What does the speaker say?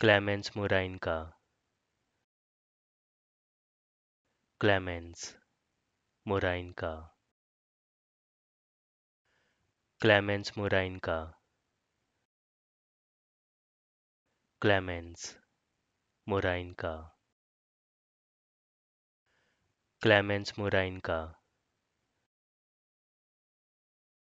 Clemens Muraynka Clemens Muraynka Clemens Muraynka Clemens Muraynka Clemens Muraynka